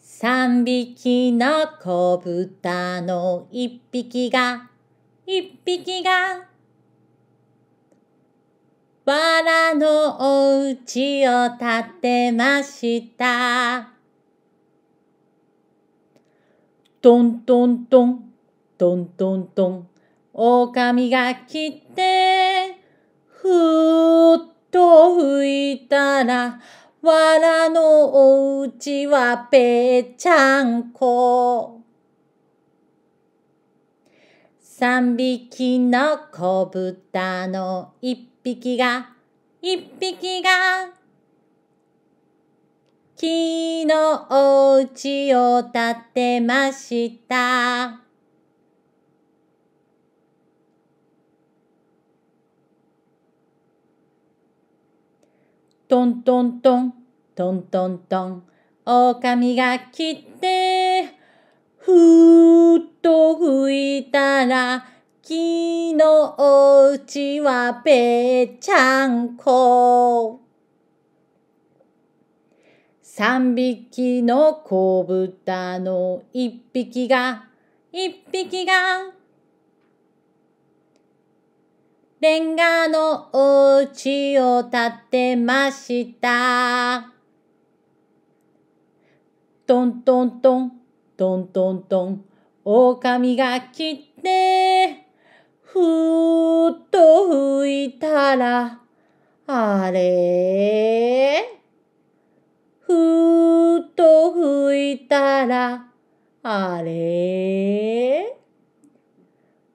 三匹の子豚の一匹が、一匹が、わらのおうちを建てました。トントントン、トントントン、狼が来て、ふーっと吹いたら、わらのおうちはぺっちゃんこ。三匹の子豚の一匹が、一匹が、木のおうちを建てました。トントントン。トントントン、狼が来て、ふーっと吹いたら、木のおうちはぺーちゃんこ。三匹の子豚の一匹が、一匹が、レンガのお家を建てました。トントントン、トントントン、狼が来て、ふーっと吹いたら、あれふーっと吹いたら、あれ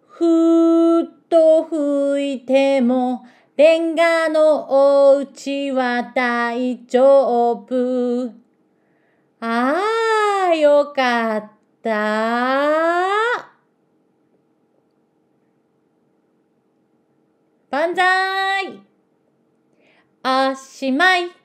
ふーっと吹いても、レンガのお家は大丈夫。ああ、よかった。万歳おしまい